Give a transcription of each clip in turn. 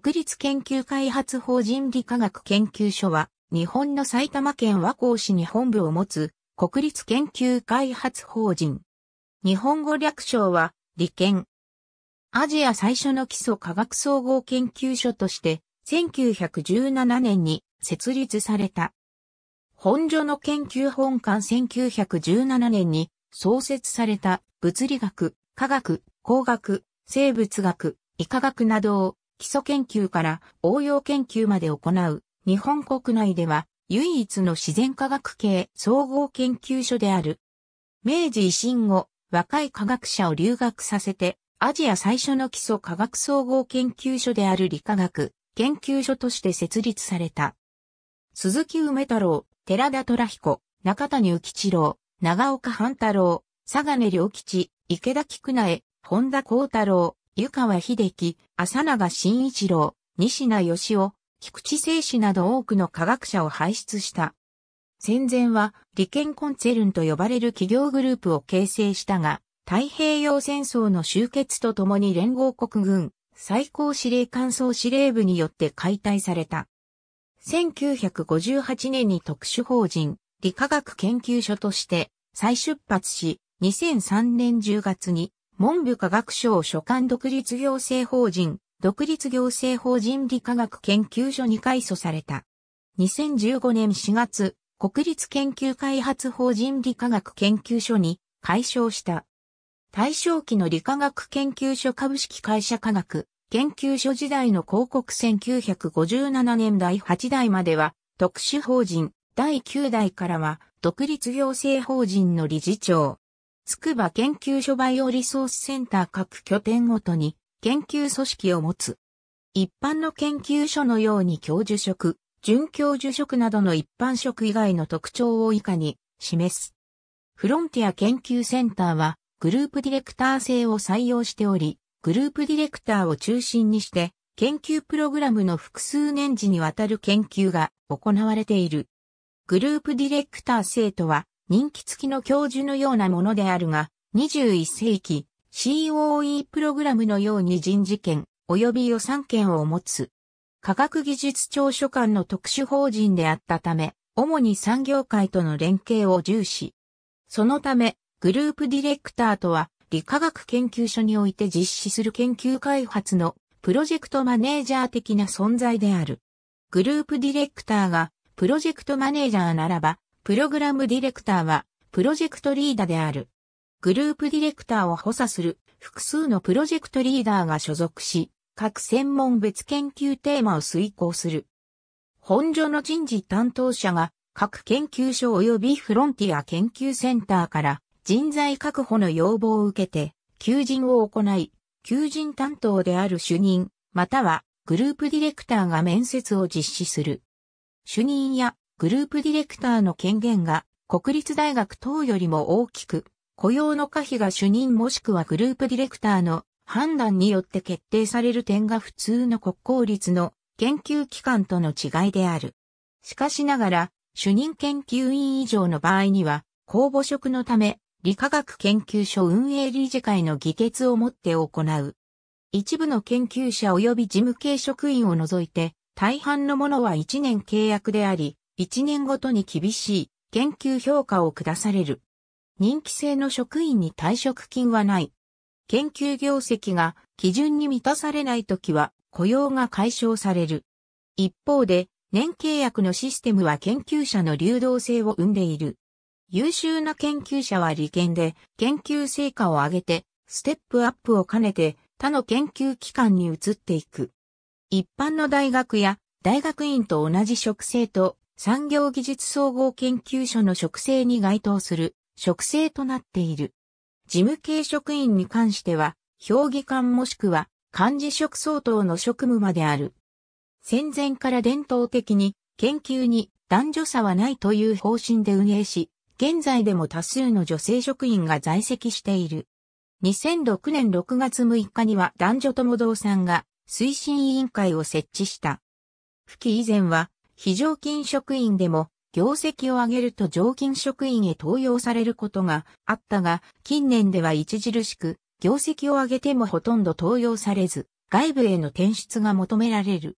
国立研究開発法人理科学研究所は、日本の埼玉県和光市に本部を持つ、国立研究開発法人。日本語略称は、理研。アジア最初の基礎科学総合研究所として、1917年に設立された。本所の研究本館1917年に創設された物理学、科学、工学、生物学、医科学などを基礎研究から応用研究まで行う、日本国内では唯一の自然科学系総合研究所である。明治維新後、若い科学者を留学させて、アジア最初の基礎科学総合研究所である理化学研究所として設立された。鈴木梅太郎、寺田虎彦、中谷浮吉郎、長岡半太郎、佐賀根良吉、池田菊苗、本田幸太郎、湯川秀樹、浅永慎一郎、西名義雄、菊池聖氏など多くの科学者を輩出した。戦前は利権コンツェルンと呼ばれる企業グループを形成したが、太平洋戦争の終結とともに連合国軍最高司令官総司令部によって解体された。1958年に特殊法人理化学研究所として再出発し、2003年10月に文部科学省所管独立行政法人、独立行政法人理科学研究所に改組された。2015年4月、国立研究開発法人理科学研究所に改称した。大正期の理科学研究所株式会社科学研究所時代の広告1957年第8代までは特殊法人第9代からは独立行政法人の理事長。筑波研究所バイオリソースセンター各拠点ごとに研究組織を持つ。一般の研究所のように教授職、准教授職などの一般職以外の特徴を以下に示す。フロンティア研究センターはグループディレクター制を採用しており、グループディレクターを中心にして研究プログラムの複数年次にわたる研究が行われている。グループディレクター制とは人気付きの教授のようなものであるが、21世紀、COE プログラムのように人事権及び予算権を持つ。科学技術庁所管の特殊法人であったため、主に産業界との連携を重視。そのため、グループディレクターとは、理化学研究所において実施する研究開発のプロジェクトマネージャー的な存在である。グループディレクターがプロジェクトマネージャーならば、プログラムディレクターは、プロジェクトリーダーである。グループディレクターを補佐する複数のプロジェクトリーダーが所属し、各専門別研究テーマを遂行する。本所の人事担当者が各研究所及びフロンティア研究センターから人材確保の要望を受けて、求人を行い、求人担当である主任、またはグループディレクターが面接を実施する。主任やグループディレクターの権限が国立大学等よりも大きく、雇用の可否が主任もしくはグループディレクターの判断によって決定される点が普通の国公立の研究機関との違いである。しかしながら、主任研究員以上の場合には、公募職のため、理化学研究所運営理事会の議決をもって行う。一部の研究者及び事務系職員を除いて、大半のものは1年契約であり、1年ごとに厳しい研究評価を下される。任期制の職員に退職金はない。研究業績が基準に満たされないときは雇用が解消される。一方で、年契約のシステムは研究者の流動性を生んでいる。優秀な研究者は利権で研究成果を上げて、ステップアップを兼ねて他の研究機関に移っていく。一般の大学や大学院と同じ職制と産業技術総合研究所の職制に該当する職制となっている。事務系職員に関しては、評議官もしくは幹事職相当の職務まである。戦前から伝統的に研究に男女差はないという方針で運営し、現在でも多数の女性職員が在籍している。2006年6月6日には男女共同さんが推進委員会を設置した。付記以前は非常勤職員でも業績を上げると常勤職員へ登用されることがあったが、近年では著しく、業績を上げてもほとんど登用されず、外部への転出が求められる。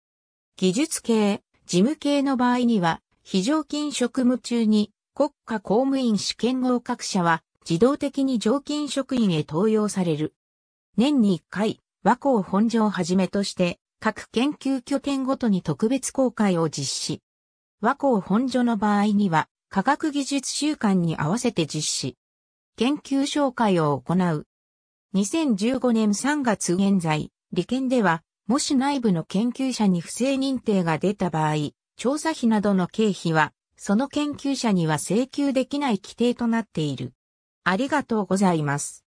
技術系、事務系の場合には、非常勤職務中に国家公務員試験合格者は自動的に常勤職員へ登用される。年に1回、和光本庄をはじめとして各研究拠点ごとに特別公開を実施。和光本所の場合には、科学技術週間に合わせて実施。研究紹介を行う。2015年3月現在、理研では、もし内部の研究者に不正認定が出た場合、調査費などの経費は、その研究者には請求できない規定となっている。ありがとうございます。